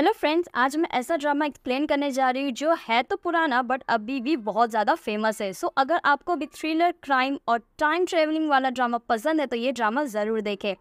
hello friends आज मैं ऐसा ड्रामा एक्सप्लेन करने जा रही हूँ जो है तो पुराना बट अभी भी बहुत ज़्यादा फेमस है सो so, अगर आपको भी थ्रिलर क्राइम और टाइम ट्रेवलिंग वाला ड्रामा पसंद है तो ये ड्रामा ज़रूर देखें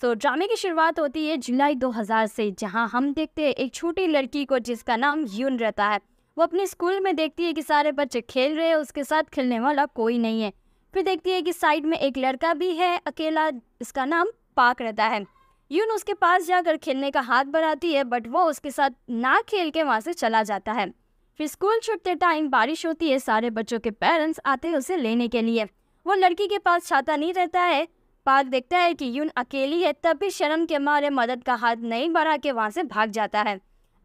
सो so, ड्रामे की शुरुआत होती है जुलाई 2000 से जहाँ हम देखते हैं एक छोटी लड़की को जिसका नाम यून रहता है वो अपने स्कूल में देखती है कि सारे बच्चे खेल रहे हैं उसके साथ खेलने वाला कोई नहीं है फिर देखती है कि साइड में एक लड़का भी है अकेला इसका नाम पाक रहता है यून उसके पास जाकर खेलने का हाथ बढ़ाती है बट वो उसके साथ ना खेल के वहाँ से चला जाता है फिर स्कूल छुटते टाइम बारिश होती है सारे बच्चों के पेरेंट्स आते हैं उसे लेने के लिए वो लड़की के पास छाता नहीं रहता है पार्क देखता है कि यून अकेली है तब भी शर्म के मारे मदद का हाथ नहीं बढ़ा के वहाँ से भाग जाता है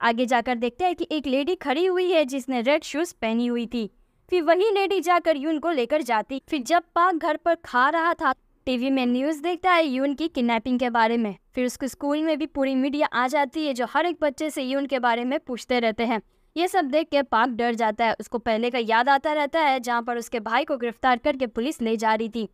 आगे जाकर देखते है कि एक लेडी खड़ी हुई है जिसने रेड शूज़ पहनी हुई थी फिर वही लेडी जाकर यून को लेकर जाती फिर जब पाक घर पर खा रहा था टीवी में न्यूज़ देखता है यून की किडनैपिंग के बारे में फिर उसके स्कूल में भी पूरी मीडिया आ जाती है जो हर एक बच्चे से यून के बारे में पूछते रहते हैं ये सब देख के पाक डर जाता है उसको पहले का याद आता रहता है जहाँ पर उसके भाई को गिरफ्तार करके पुलिस ले जा रही थी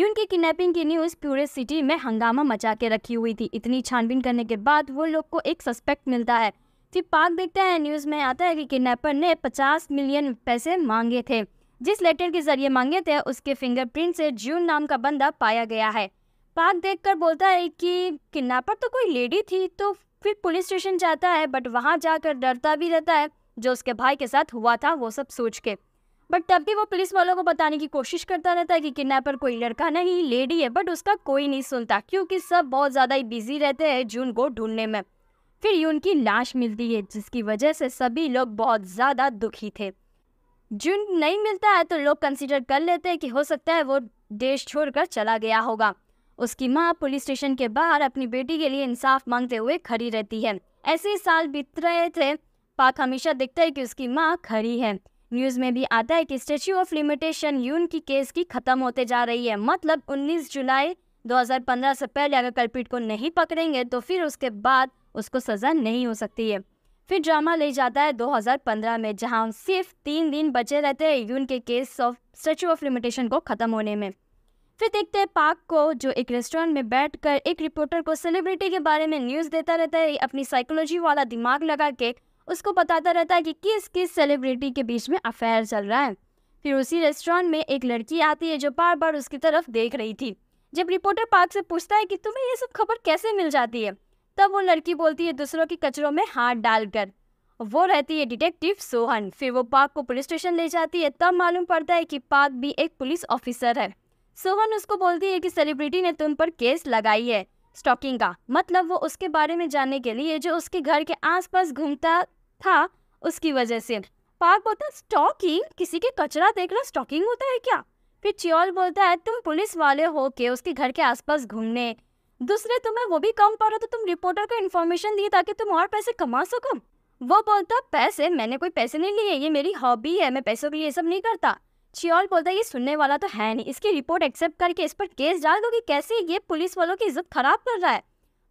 यून की किडनैपिंग की न्यूज़ पूरे सिटी में हंगामा मचा के रखी हुई थी इतनी छानबीन करने के बाद वो लोग को एक सस्पेक्ट मिलता है फिर पाक देखता है न्यूज़ में आता है कि किडनैपर ने पचास मिलियन पैसे मांगे थे जिस लेटर के जरिए मांगे थे उसके फिंगरप्रिंट से जून नाम का बंदा पाया गया है पाक देखकर बोलता है कि किडनैपर तो कोई लेडी थी तो फिर पुलिस स्टेशन जाता है बट वहाँ जाकर डरता भी रहता है जो उसके भाई के साथ हुआ था वो सब सोच के बट तब भी वो पुलिस वालों को बताने की कोशिश करता रहता है कि किडनैपर कोई लड़का नहीं लेडी है बट उसका कोई नहीं सुनता क्योंकि सब बहुत ज़्यादा ही बिजी रहते हैं जून को ढूंढने में फिर यून की लाश मिलती है जिसकी वजह से सभी लोग बहुत ज़्यादा दुखी थे जून नहीं मिलता है तो लोग कंसिडर कर लेते हैं कि हो सकता है वो देश छोड़कर चला गया होगा उसकी माँ पुलिस स्टेशन के बाहर अपनी बेटी के लिए इंसाफ मांगते हुए खड़ी रहती है ऐसे साल बीत रहे थे पाक हमेशा दिखता है कि उसकी माँ खड़ी है न्यूज़ में भी आता है कि स्टेच्यू ऑफ लिमिटेशन यून की केस की ख़त्म होते जा रही है मतलब 19 जुलाई 2015 से पहले अगर कल्पिट को नहीं पकड़ेंगे तो फिर उसके बाद उसको सज़ा नहीं हो सकती है फिर ड्रामा ले जाता है 2015 में जहां सिर्फ तीन दिन बचे रहते हैं यून के case of statue of limitation को ख़त्म होने में फिर देखते हैं पार्क को जो एक रेस्टोरेंट में बैठकर एक रिपोर्टर को सेलिब्रिटी के बारे में न्यूज़ देता रहता है अपनी साइकोलॉजी वाला दिमाग लगा के उसको बताता रहता है कि किस किस सेलिब्रिटी के बीच में अफेयर चल रहा है फिर उसी रेस्टोरेंट में एक लड़की आती है जो बार बार उसकी तरफ देख रही थी जब रिपोर्टर पार्क से पूछता है कि तुम्हें ये सब खबर कैसे मिल जाती है तब वो लड़की बोलती है दूसरों के कचरों में हाथ डालकर वो रहती है डिटेक्टिव सोहन फिर वो पाक को पुलिस स्टेशन ले जाती है तब मालूम पड़ता है कि पाक भी एक पुलिस ऑफिसर है सोहन उसको बोलती है कि सेलिब्रिटी ने तुम पर केस लगाई है स्टॉकिंग का मतलब वो उसके बारे में जानने के लिए जो उसके घर के आसपास घूमता था उसकी वजह से पाक बोलता है स्टॉकिंग किसी के कचरा देखना स्टॉकिंग होता है क्या फिर चियोल बोलता है तुम पुलिस वाले हो के उसके घर के आसपास घूमने दूसरे तुम्हें वो भी कम पा रहा तो तुम रिपोर्टर को इन्फॉर्मेशन दिए ताकि तुम और पैसे कमा सको वो बोलता पैसे मैंने कोई पैसे नहीं लिए ये मेरी हॉबी है मैं पैसों के लिए सब नहीं करता चियोल बोलता ये सुनने वाला तो है नहीं इसकी रिपोर्ट एक्सेप्ट करके इस पर केस डाल दो कि कैसे ये पुलिस वालों की इज्जत खराब कर रहा है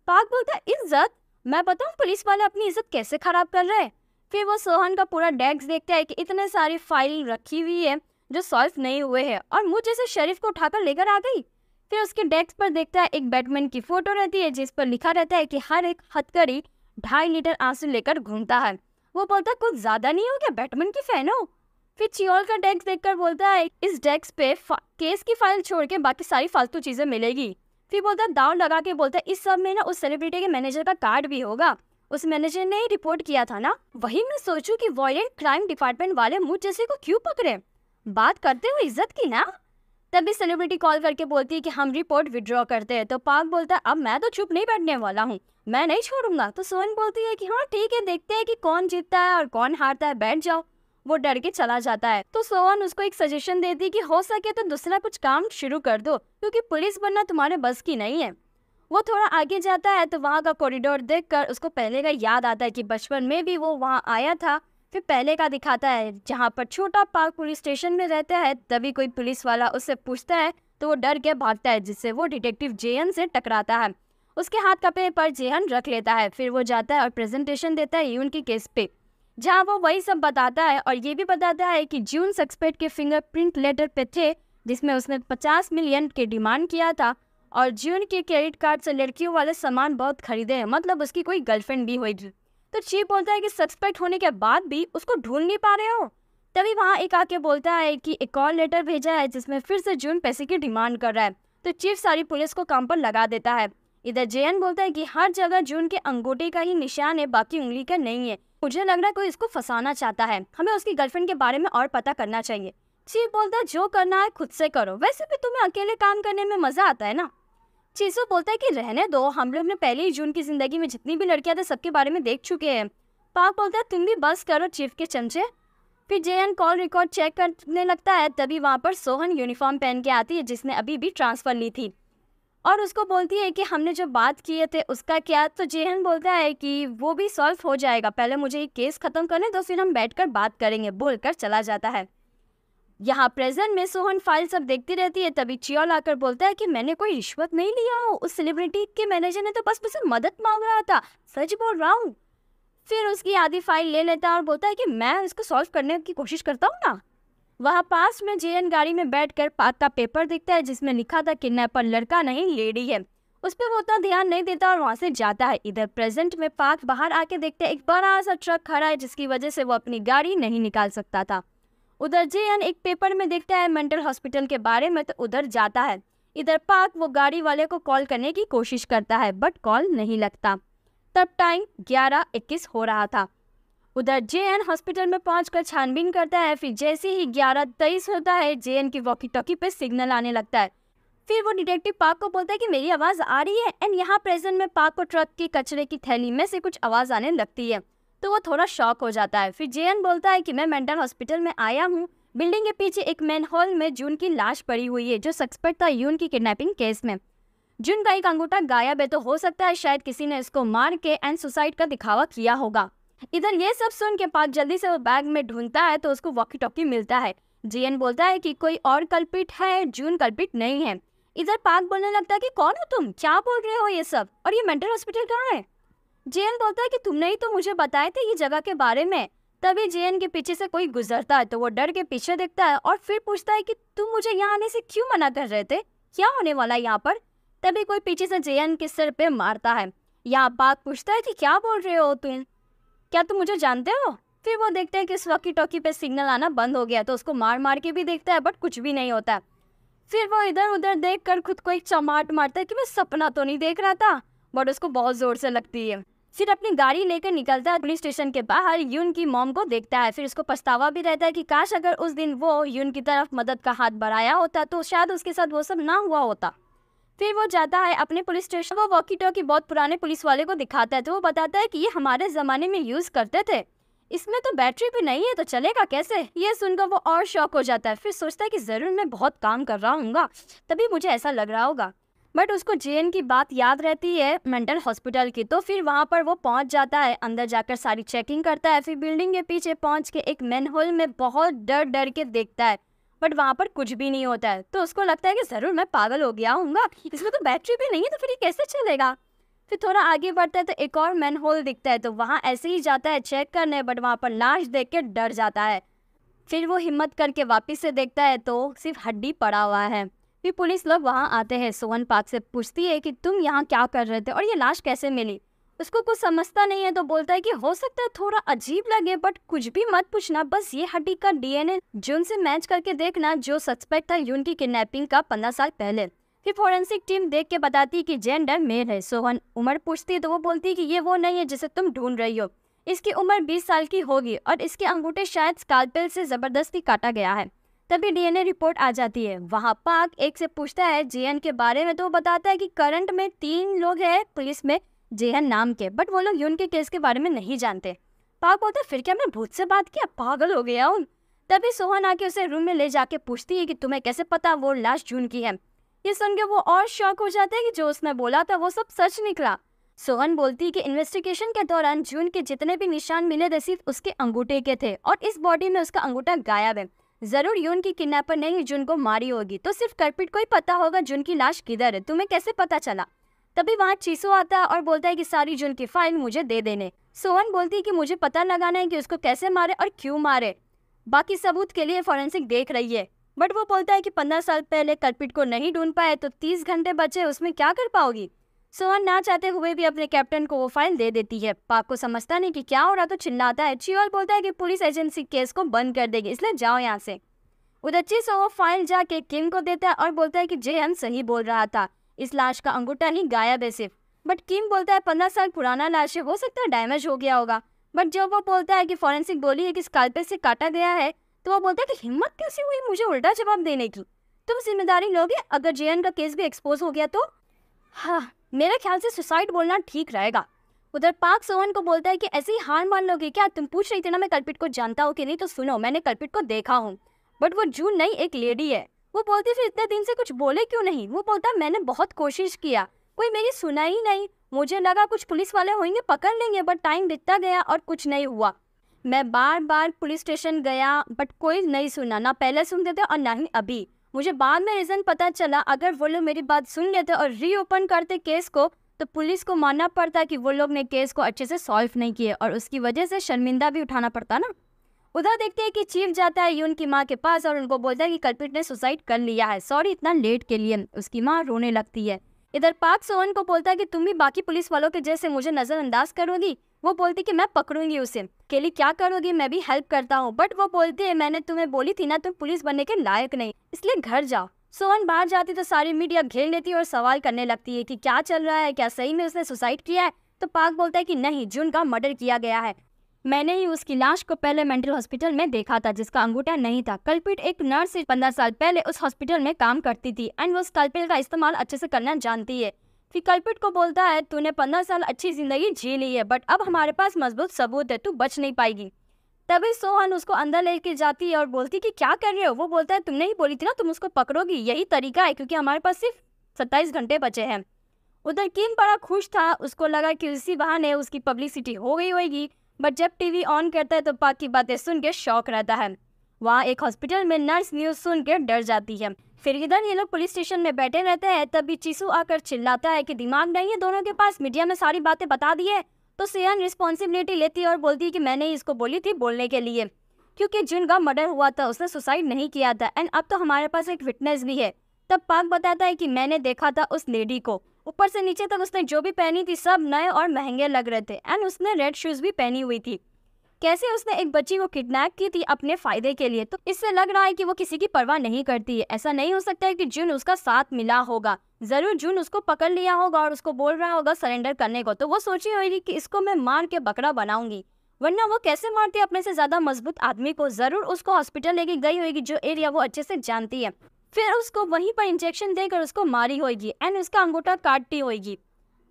पाक बोलता इज्जत मैं बताऊँ पुलिस वाले अपनी इज्जत कैसे खराब कर रहे हैं फिर वो सोहन का पूरा डेस्क देखता है कि इतने सारी फाइल रखी हुई है जो सॉल्व नहीं हुए हैं और मुझ जैसे शरीफ को उठाकर लेकर आ गई फिर उसके डेस्क पर देखता है एक बैटमैन की फोटो रहती है जिस पर लिखा रहता है कि हर एक हथकड़ी ढाई लीटर आंसू लेकर घूमता है वो बोलता है कुछ ज्यादा नहीं हो क्या बैटमैन की फैन हो फिर चियोल का डेस्क देखकर बोलता है इस डेस्क पे केस की फाइल छोड़ के बाकी सारी फालतू चीज़ें मिलेगी फिर बोलता है दाव लगा के बोलता है इस सब में ना उस सेलिब्रिटी के मैनेजर का कार्ड भी होगा उस मैनेजर ने ही रिपोर्ट किया था ना वही मैं सोचूं कि वॉयलेंट क्राइम डिपार्टमेंट वाले मुझ जैसे को क्यों पकड़े बात करते हुए इज्जत की ना तभी सेलिब्रिटी कॉल करके बोलती है कि हम रिपोर्ट विड्रॉ करते हैं तो पाक बोलता है अब मैं तो चुप नहीं बैठने वाला हूँ मैं नहीं छोड़ूंगा तो सोन बोलती है कि हाँ ठीक है देखते हैं कि कौन जीतता है और कौन हारता है बैठ जाओ वो डर के चला जाता है तो सोहन उसको एक सजेशन देती है कि हो सके तो दूसरा कुछ काम शुरू कर दो क्योंकि पुलिस बनना तुम्हारे बस की नहीं है वो थोड़ा आगे जाता है तो वहाँ का कॉरिडोर देखकर उसको पहले का याद आता है कि बचपन में भी वो वहाँ आया था फिर पहले का दिखाता है जहाँ पर छोटा पार्क पुलिस स्टेशन में रहता है तभी कोई पुलिस वाला उससे पूछता है तो वो डर के भागता है जिससे वो डिटेक्टिव जेएन से टकराता है उसके हाथ कपड़े पर जेहन रख लेता है फिर वो जाता है और प्रेजेंटेशन देता है यून के केस पे जहाँ वो वही सब बताता है और ये भी बताता है कि जून सक्सपेट के फिंगरप्रिंट लेटर पे थे जिसमें उसने 50 मिलियन के डिमांड किया था और जून के क्रेडिट कार्ड से लड़कियों वाले सामान बहुत खरीदे हैं मतलब उसकी कोई गर्लफ्रेंड भी हुई तो चीफ बोलता है कि सस्पेक्ट होने के बाद भी उसको ढूंढ नहीं पा रहे हो तभी वहाँ एक आके बोलता है कि एक और लेटर भेजा है जिसमें फिर से जून पैसे की डिमांड कर रहा है तो चीफ सारी पुलिस को काम पर लगा देता है इधर जे बोलता है कि हर जगह जून के अंगूठे का ही निशान है बाकी उंगली का नहीं है मुझे लग रहा है कोई इसको फंसाना चाहता है हमें उसकी गर्लफ्रेंड के बारे में और पता करना चाहिए चीफ बोलता है जो करना है खुद से करो वैसे भी तुम्हें अकेले काम करने में मजा आता है ना चीसू बोलता है कि रहने दो हम लोग ने पहले ही जून की जिंदगी में जितनी भी लड़कियां थी सबके बारे में देख चुके हैं पाक बोलता है तुम भी बस करो चीफ के चमचे फिर एन कॉल रिकॉर्ड चेक करने लगता है तभी वहाँ पर सोहन यूनिफॉर्म पहन के आती है जिसने अभी भी ट्रांसफ़र ली थी और उसको बोलती है कि हमने जो बात किए थे उसका क्या तो जेहन बोलता है कि वो भी सॉल्व हो जाएगा पहले मुझे ये केस ख़त्म करने दो फिर हम बैठकर बात करेंगे बोलकर चला जाता है यहाँ प्रेजेंट में सोहन फाइल सब देखती रहती है तभी चियोल आकर बोलता है कि मैंने कोई रिश्वत नहीं लिया हो उस सेलिब्रिटी के मैनेजर ने तो बस मुझसे मदद मांग रहा था सच बोल रहा हूँ फिर उसकी आधी फाइल ले लेता है और बोलता है कि मैं इसको सॉल्व करने की कोशिश करता हूँ ना वहाँ पास में जे गाड़ी में बैठ कर पाता पेपर दिखता है जिसमें लिखा था किडनैपर लड़का नहीं लेडी है उस पर वो उतना ध्यान नहीं देता और वहाँ से जाता है इधर प्रेजेंट में पार्क बाहर आके देखते हैं एक बड़ा सा ट्रक खड़ा है जिसकी वजह से वो अपनी गाड़ी नहीं निकाल सकता था उधर जे एक पेपर में देखता है मेंटल हॉस्पिटल के बारे में तो उधर जाता है इधर पाक वो गाड़ी वाले को कॉल करने की कोशिश करता है बट कॉल नहीं लगता तब टाइम ग्यारह इक्कीस हो रहा था उधर जे एन हॉस्पिटल में कर छानबीन करता है फिर जैसे ही ग्यारह तेईस होता है जे एन की वॉकी टॉकी पे सिग्नल आने लगता है फिर वो डिटेक्टिव पार्क को बोलता है कि मेरी आवाज़ आ रही है एंड यहाँ प्रेजेंट में पार्क को ट्रक के कचरे की थैली में से कुछ आवाज़ आने लगती है तो वो थोड़ा शॉक हो जाता है फिर जेएन बोलता है कि मैं मेंटल हॉस्पिटल में आया हूँ बिल्डिंग के पीछे एक मेन हॉल में जून की लाश पड़ी हुई है जो सस्पेक्ट था यून की किडनैपिंग केस में जून का एक अंगूठा गायब है तो हो सकता है शायद किसी ने इसको मार के एंड सुसाइड का दिखावा किया होगा इधर ये सब सुन के पास जल्दी से वो बैग में ढूंढता है तो उसको वॉकी टॉकी मिलता है जेएन बोलता है कि कोई और कल्पिट है जून कल्पिट नहीं है इधर पार्क बोलने लगता है कि कौन हो तुम क्या बोल रहे हो ये सब और ये मेंटल हॉस्पिटल कहाँ है जेन बोलता है कि तुमने ही तो मुझे बताए थे ये जगह के बारे में तभी जेन के पीछे से कोई गुजरता है तो वो डर के पीछे देखता है और फिर पूछता है कि तुम मुझे यहाँ आने से क्यों मना कर रहे थे क्या होने वाला है यहाँ पर तभी कोई पीछे से जेन के सिर पे मारता है यहाँ बात पूछता है कि क्या बोल रहे हो तुम क्या तुम मुझे जानते हो फिर वो देखते हैं कि इस वकी टॉकी पे सिग्नल आना बंद हो गया तो उसको मार मार के भी देखता है बट कुछ भी नहीं होता फिर वो इधर उधर देख कर खुद को एक चमाट मारता है कि मैं सपना तो नहीं देख रहा था बट उसको बहुत ज़ोर से लगती है फिर अपनी गाड़ी लेकर निकलता है पुलिस स्टेशन के बाहर यून की मोम को देखता है फिर उसको पछतावा भी रहता है कि काश अगर उस दिन वो यून की तरफ मदद का हाथ बढ़ाया होता तो शायद उसके साथ वो सब ना हुआ होता फिर वो जाता है अपने पुलिस स्टेशन वो वॉकी टॉकी बहुत पुराने पुलिस वाले को दिखाता है तो वो बताता है कि ये हमारे ज़माने में यूज़ करते थे इसमें तो बैटरी भी नहीं है तो चलेगा कैसे ये सुनकर वो और शौक हो जाता है फिर सोचता है कि ज़रूर मैं बहुत काम कर रहा हूँ तभी मुझे ऐसा लग रहा होगा बट उसको जे की बात याद रहती है मेंटल हॉस्पिटल की तो फिर वहाँ पर वो पहुँच जाता है अंदर जाकर सारी चेकिंग करता है फिर बिल्डिंग के पीछे पहुँच के एक मैन होल में बहुत डर डर के देखता है बट वहाँ पर कुछ भी नहीं होता है तो उसको लगता है कि ज़रूर मैं पागल हो गया हूँ इसमें तो बैटरी भी नहीं है तो फिर ये कैसे चलेगा फिर थोड़ा आगे बढ़ता है तो एक और मैन होल दिखता है तो वहाँ ऐसे ही जाता है चेक करने बट वहाँ पर लाश देख के डर जाता है फिर वो हिम्मत करके वापस से देखता है तो सिर्फ हड्डी पड़ा हुआ है फिर पुलिस लोग वहाँ आते हैं सोहन पाक से पूछती है कि तुम यहाँ क्या कर रहे थे और ये लाश कैसे मिली उसको कुछ समझता नहीं है तो बोलता है कि हो सकता है थोड़ा अजीब लगे बट कुछ भी मत पूछना बस ये हड्डी का डीएनए जून से मैच करके देखना जो सस्पेक्ट था यून की किडनैपिंग का पंद्रह साल पहले फिर फोरेंसिक टीम देख के बताती है कि जेंडर मेल है सोहन उम्र पूछती है तो वो बोलती है कि ये वो नहीं है जिसे तुम ढूंढ रही हो इसकी उम्र 20 साल की होगी और इसके अंगूठे शायद स्काल्पेल से ज़बरदस्ती काटा गया है तभी डीएनए रिपोर्ट आ जाती है वहाँ पाक एक से पूछता है जेएन के बारे में तो वो बताता है कि करंट में तीन लोग हैं पुलिस में जेएन नाम के बट वो लोग यून के केस के बारे में नहीं जानते पाक बोलता फिर क्या मैं भूत से बात किया पागल हो गया हूँ तभी सोहन आके उसे रूम में ले जाके पूछती है कि तुम्हें कैसे पता वो लाश जून की है ये सुन के वो और शौक हो जाता है कि जो उसने बोला था वो सब सच निकला सोहन बोलती है कि इन्वेस्टिगेशन के दौरान जून के जितने भी निशान मिले थे सिर्फ उसके अंगूठे के थे और इस बॉडी में उसका अंगूठा गायब है जरूर यून की किडनैपर नहीं जुन को मारी होगी तो सिर्फ कर्पिट को ही पता होगा जुन की लाश किधर है तुम्हें कैसे पता चला तभी वहाँ चीसो आता है और बोलता है कि सारी जुन की फाइल मुझे दे देने सोहन बोलती है कि मुझे पता लगाना है कि उसको कैसे मारे और क्यों मारे बाकी सबूत के लिए फॉरेंसिक देख रही है बट वो बोलता है कि पंद्रह साल पहले कर्पिट को नहीं ढूंढ पाए तो तीस घंटे बचे उसमें क्या कर पाओगी सोहन ना चाहते हुए भी अपने कैप्टन को वो फाइल दे देती है पाक को समझता नहीं कि क्या हो रहा तो चिल्लाता है चियोल बोलता है कि पुलिस एजेंसी केस को बंद कर देगी इसलिए जाओ यहाँ से उधर से वो फाइल जाके किम को देता है और बोलता है कि जे हम सही बोल रहा था इस लाश का अंगूठा नहीं गायब है सिर्फ बट किम बोलता है पंद्रह साल पुराना लाश है हो सकता है डैमेज हो गया होगा बट जब वो बोलता है कि फॉरेंसिक बोली है कि स्काल्पे से काटा गया है तो वो बोलता है कि हिम्मत कैसे हुई मुझे उल्टा जवाब देने की तुम जिम्मेदारी लोगे अगर जे का केस भी एक्सपोज हो गया तो हाँ मेरे ख्याल से सुसाइड बोलना ठीक रहेगा उधर पाक सोहन को बोलता है कि ऐसे ही हार मान लोगे क्या तुम पूछ रही थी ना मैं कल्पित को जानता हूँ कि नहीं तो सुनो मैंने कल्पित को देखा हूँ बट वो जून नहीं एक लेडी है वो बोलती फिर इतने दिन से कुछ बोले क्यों नहीं वो बोलता मैंने बहुत कोशिश किया कोई मेरी सुना ही नहीं मुझे लगा कुछ पुलिस वाले होंगे पकड़ लेंगे बट टाइम बीतता गया और कुछ नहीं हुआ मैं बार बार पुलिस स्टेशन गया बट कोई नहीं सुना ना पहले सुनते थे और ना ही अभी मुझे बाद में रीज़न पता चला अगर वो लोग मेरी बात सुन लेते और रीओपन करते केस को तो पुलिस को मानना पड़ता कि वो लोग ने केस को अच्छे से सॉल्व नहीं किए और उसकी वजह से शर्मिंदा भी उठाना पड़ता ना उधर देखते हैं कि चीफ जाता है यून की माँ के पास और उनको बोलता है कि कल्पित ने सुसाइड कर लिया है सॉरी इतना लेट के लिए उसकी माँ रोने लगती है इधर पाक सोहन को बोलता है कि तुम भी बाकी पुलिस वालों के जैसे मुझे नज़रअंदाज करोगी वो बोलती कि मैं पकड़ूंगी उसे के लिए क्या करोगी मैं भी हेल्प करता हूँ बट वो बोलती है मैंने तुम्हें बोली थी ना तुम पुलिस बनने के लायक नहीं इसलिए घर जाओ सोहन बाहर जाती तो सारी मीडिया घेर लेती और सवाल करने लगती है कि क्या चल रहा है क्या सही में उसने सुसाइड किया है तो पाक बोलता है कि नहीं जून का मर्डर किया गया है मैंने ही उसकी लाश को पहले मेंटल हॉस्पिटल में देखा था जिसका अंगूठा नहीं था कल्पिट एक नर्स पंद्रह साल पहले उस हॉस्पिटल में काम करती थी एंड वो स्कल्पिल का इस्तेमाल अच्छे से करना जानती है फिर कल्पिट को बोलता है तूने पंद्रह साल अच्छी जिंदगी जी ली है बट अब हमारे पास मजबूत सबूत है तू बच नहीं पाएगी तभी सोहन उसको अंदर लेके जाती है और बोलती कि क्या कर रहे हो वो बोलता है तुमने ही बोली थी ना तुम उसको पकड़ोगी यही तरीका है क्योंकि हमारे पास सिर्फ सत्ताईस घंटे बचे हैं उधर किम बड़ा खुश था उसको लगा कि उसी बहाने उसकी पब्लिसिटी हो गई होगी बट जब टीवी ऑन करता है तो पाक की बातें सुन के शौक रहता है वहाँ एक हॉस्पिटल में नर्स न्यूज़ सुन के डर जाती है फिर इधर ये लोग पुलिस स्टेशन में बैठे रहते हैं तभी चीसू आकर चिल्लाता है कि दिमाग नहीं है दोनों के पास मीडिया में सारी बातें बता दी है तो सियान रिस्पॉन्सिबिलिटी लेती है और बोलती है कि मैंने ही इसको बोली थी बोलने के लिए क्योंकि जिनका मर्डर हुआ था उसने सुसाइड नहीं किया था एंड अब तो हमारे पास एक विटनेस भी है तब पाक बताता है कि मैंने देखा था उस लेडी को ऊपर से नीचे तक उसने जो भी पहनी थी सब नए और महंगे लग रहे थे एंड उसने रेड शूज़ भी पहनी हुई थी कैसे उसने एक बच्ची को किडनैप की थी अपने फायदे के लिए तो इससे लग रहा है कि वो किसी की परवाह नहीं करती है ऐसा नहीं हो सकता है कि जून उसका साथ मिला होगा जरूर जून उसको पकड़ लिया होगा और उसको बोल रहा होगा सरेंडर करने को तो वो सोची होगी कि इसको मैं मार के बकरा बनाऊंगी वरना वो कैसे मारती है अपने से ज्यादा मजबूत आदमी को जरूर उसको हॉस्पिटल लेके गई होगी जो एरिया वो अच्छे से जानती है फिर उसको वहीं पर इंजेक्शन देकर उसको मारी होगी एंड उसका अंगूठा काटती होगी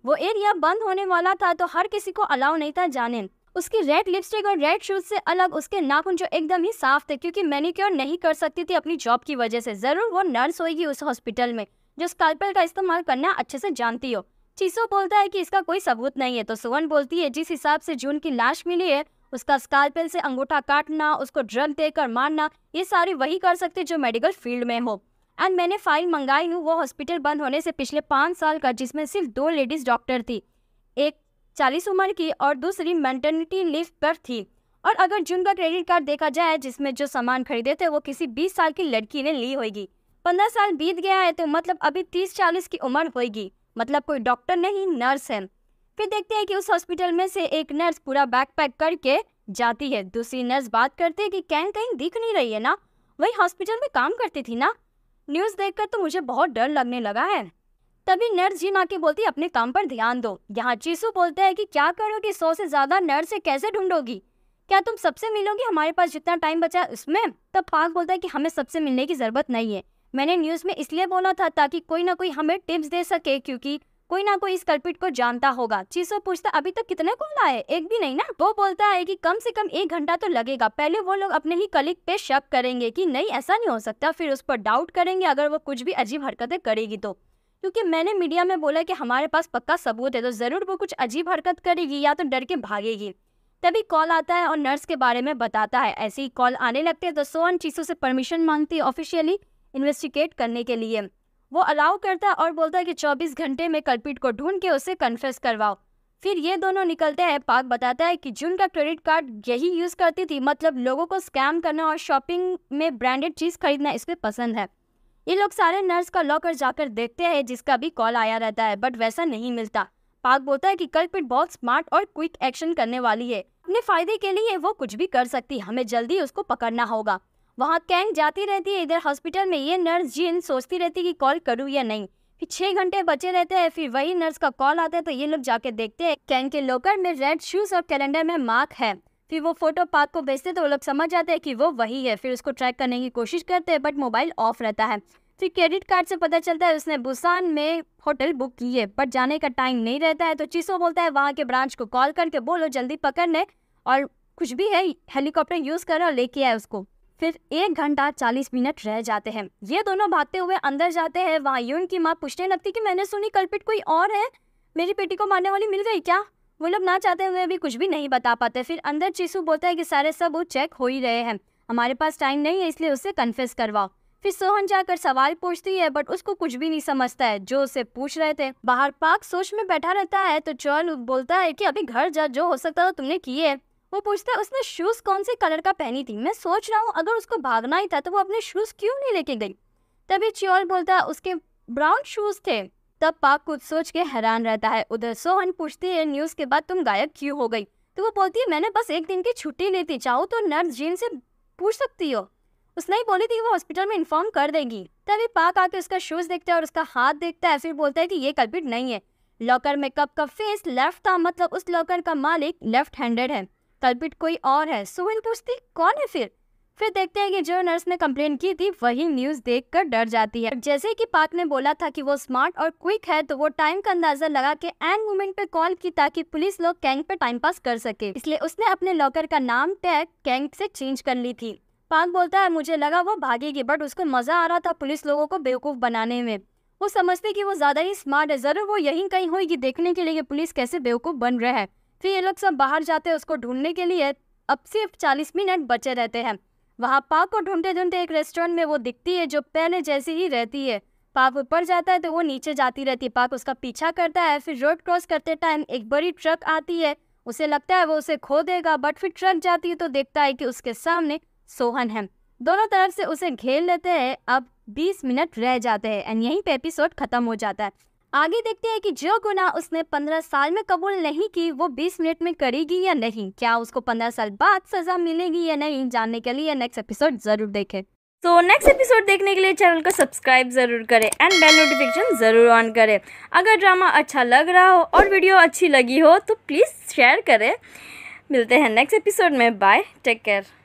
वो एरिया बंद होने वाला था तो हर किसी को अलाउ नहीं था जाने उसकी रेड लिपस्टिक और रेड शूज से अलग उसके नाखून जो एकदम ही साफ थे क्योंकि मैनिक्योर नहीं कर सकती थी अपनी जॉब की वजह से ज़रूर वो नर्स होगी उस हॉस्पिटल में जो स्कैल्पल का इस्तेमाल करना अच्छे से जानती हो चीसो बोलता है कि इसका कोई सबूत नहीं है तो सुवन बोलती है जिस हिसाब से जून की लाश मिली है उसका स्कैल्पल से अंगूठा काटना उसको ड्रग देकर मारना ये सारी वही कर सकते जो मेडिकल फील्ड में हो एंड मैंने फाइल मंगाई हूँ वो हॉस्पिटल बंद होने से पिछले पाँच साल का जिसमें सिर्फ दो लेडीज़ डॉक्टर थी चालीस उम्र की और दूसरी मेंटर्निटी लीव पर थी और अगर जून का क्रेडिट कार्ड देखा जाए जिसमें जो सामान खरीदे थे वो किसी बीस साल की लड़की ने ली होगी पंद्रह साल बीत गया है तो मतलब अभी तीस चालीस की उम्र होगी मतलब कोई डॉक्टर नहीं नर्स है फिर देखते हैं कि उस हॉस्पिटल में से एक नर्स पूरा बैग पैक करके जाती है दूसरी नर्स बात करती है कि कैन कहीं दिख नहीं रही है ना वही हॉस्पिटल में काम करती थी ना न्यूज़ देखकर तो मुझे बहुत डर लगने लगा है तभी नर्स जी के बोलती अपने काम पर ध्यान दो यहाँ चीसू बोलता है कि क्या करोगे सौ से ज्यादा नर्स से कैसे ढूंढोगी क्या तुम सबसे मिलोगी हमारे पास जितना टाइम बचा है उसमें तब पाक बोलता है कि हमें सबसे मिलने की ज़रूरत नहीं है मैंने न्यूज़ में इसलिए बोला था ताकि कोई ना कोई हमें टिप्स दे सके क्योंकि कोई ना कोई इस कल्पिट को जानता होगा चीसो पूछता अभी तक कितने कॉल आए एक भी नहीं ना वो बोलता है कि कम से कम एक घंटा तो लगेगा पहले वो लोग अपने ही कलिक पे शक करेंगे कि नहीं ऐसा नहीं हो सकता फिर उस पर डाउट करेंगे अगर वो कुछ भी अजीब हरकतें करेगी तो क्योंकि मैंने मीडिया में बोला कि हमारे पास पक्का सबूत है तो ज़रूर वो कुछ अजीब हरकत करेगी या तो डर के भागेगी तभी कॉल आता है और नर्स के बारे में बताता है ऐसे ही कॉल आने लगते हैं तो सोन चीज़ों से परमिशन मांगती है ऑफिशियली इन्वेस्टिगेट करने के लिए वो अलाउ करता है और बोलता है कि चौबीस घंटे में कल्पिट को ढूंढ के उसे कन्फेस करवाओ फिर ये दोनों निकलते हैं पाक बताता है कि जून का क्रेडिट कार्ड यही यूज़ करती थी मतलब लोगों को स्कैम करना और शॉपिंग में ब्रांडेड चीज़ खरीदना इस पर पसंद है ये लोग सारे नर्स का लॉकर जाकर देखते हैं जिसका भी कॉल आया रहता है बट वैसा नहीं मिलता पाक बोलता है कि कल्पिट बहुत स्मार्ट और क्विक एक्शन करने वाली है अपने फायदे के लिए वो कुछ भी कर सकती हमें जल्दी उसको पकड़ना होगा वहाँ कैंग जाती रहती है इधर हॉस्पिटल में ये नर्स जिन सोचती रहती है कि कॉल करूँ या नहीं फिर छह घंटे बचे रहते हैं फिर वही नर्स का कॉल आता है तो ये लोग जाके देखते हैं कैंग के लॉकर में रेड शूज और कैलेंडर में मार्क है फिर वो फोटो पाक को भेजते तो वो लोग समझ जाते हैं कि वो वही है फिर उसको ट्रैक करने की कोशिश करते हैं बट मोबाइल ऑफ रहता है फिर क्रेडिट कार्ड से पता चलता है उसने बुसान में होटल बुक की है बट जाने का टाइम नहीं रहता है तो चीसो बोलता है वहाँ के ब्रांच को कॉल करके बोलो जल्दी पकड़ने और कुछ भी है हेलीकॉप्टर यूज़ करो और लेके आए उसको फिर एक घंटा चालीस मिनट रह जाते हैं ये दोनों भागते हुए अंदर जाते हैं वहाँ यून की माँ पूछने लगती कि मैंने सुनी कल्पिट कोई और है मेरी बेटी को मारने वाली मिल गई क्या वो लोग ना चाहते हुए भी कुछ भी नहीं बता पाते फिर अंदर चीसू बोलता है कि सारे सब वो चेक हो ही रहे हैं हमारे पास टाइम नहीं है इसलिए उसे कन्फेस करवाओ फिर सोहन जाकर सवाल पूछती है बट उसको कुछ भी नहीं समझता है जो उसे पूछ रहे थे बाहर पार्क सोच में बैठा रहता है तो चौल बोलता है कि अभी घर जा जो हो सकता था तुमने किए वो पूछता है उसने शूज कौन से कलर का पहनी थी मैं सोच रहा हूँ अगर उसको भागना ही था तो वो अपने शूज क्यों नहीं लेके गई तभी चौल बोलता है उसके ब्राउन शूज थे तब पाक कुछ सोच के हैरान रहता है उधर सोहन पूछती है न्यूज़ के बाद तुम गायब क्यों हो गई तो वो बोलती है मैंने बस एक दिन की छुट्टी ली थी चाहो तो नर्स जीन से पूछ सकती हो उसने ही बोली थी वो हॉस्पिटल में इन्फॉर्म कर देगी तभी पाक आके उसका शूज़ देखता है और उसका हाथ देखता है फिर बोलता है कि ये कल्पिट नहीं है लॉकर में कप का फेस लेफ्ट था मतलब उस लॉकर का मालिक लेफ्ट हैंडेड है कल्पिट कोई और है सोहन पूछती कौन है फिर फिर देखते हैं कि जो नर्स ने कम्प्लेन की थी वही न्यूज देखकर डर जाती है जैसे कि पाक ने बोला था कि वो स्मार्ट और क्विक है तो वो टाइम का अंदाजा लगा के एंड मोमेंट पे कॉल की ताकि पुलिस लोग कैंग पे टाइम पास कर सके इसलिए उसने अपने लॉकर का नाम टैग कैंग से चेंज कर ली थी पाक बोलता है मुझे लगा वो भागेगी बट उसको मजा आ रहा था पुलिस लोगों को बेवकूफ बनाने में वो समझते कि वो ज़्यादा ही स्मार्ट है ज़रूर वो यहीं कहीं होगी देखने के लिए पुलिस कैसे बेवकूफ़ बन रहा है फिर ये लोग सब बाहर जाते हैं उसको ढूंढने के लिए अब सिर्फ चालीस मिनट बचे रहते हैं वहाँ पाक को ढूंढते ढूंढते एक रेस्टोरेंट में वो दिखती है जो पहले जैसी ही रहती है पाक ऊपर जाता है तो वो नीचे जाती रहती है पाक उसका पीछा करता है फिर रोड क्रॉस करते टाइम एक बड़ी ट्रक आती है उसे लगता है वो उसे खो देगा बट फिर ट्रक जाती है तो देखता है कि उसके सामने सोहन है दोनों तरफ से उसे घेर लेते हैं अब 20 मिनट रह जाते हैं एंड यहीं पे एपिसोड खत्म हो जाता है आगे देखते हैं कि जो गुना उसने 15 साल में कबूल नहीं की वो 20 मिनट में करेगी या नहीं क्या उसको 15 साल बाद सजा मिलेगी या नहीं जानने के लिए नेक्स्ट एपिसोड जरूर देखें तो नेक्स्ट एपिसोड देखने के लिए चैनल को सब्सक्राइब ज़रूर करें एंड बेल नोटिफिकेशन ज़रूर ऑन करें अगर ड्रामा अच्छा लग रहा हो और वीडियो अच्छी लगी हो तो प्लीज़ शेयर करें मिलते हैं नेक्स्ट एपिसोड में बाय टेक केयर